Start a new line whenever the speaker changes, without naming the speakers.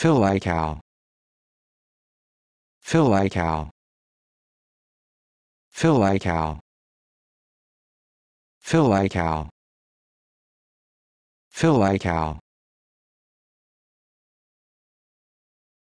Philikow. Phil Philikow. Phil Philikow.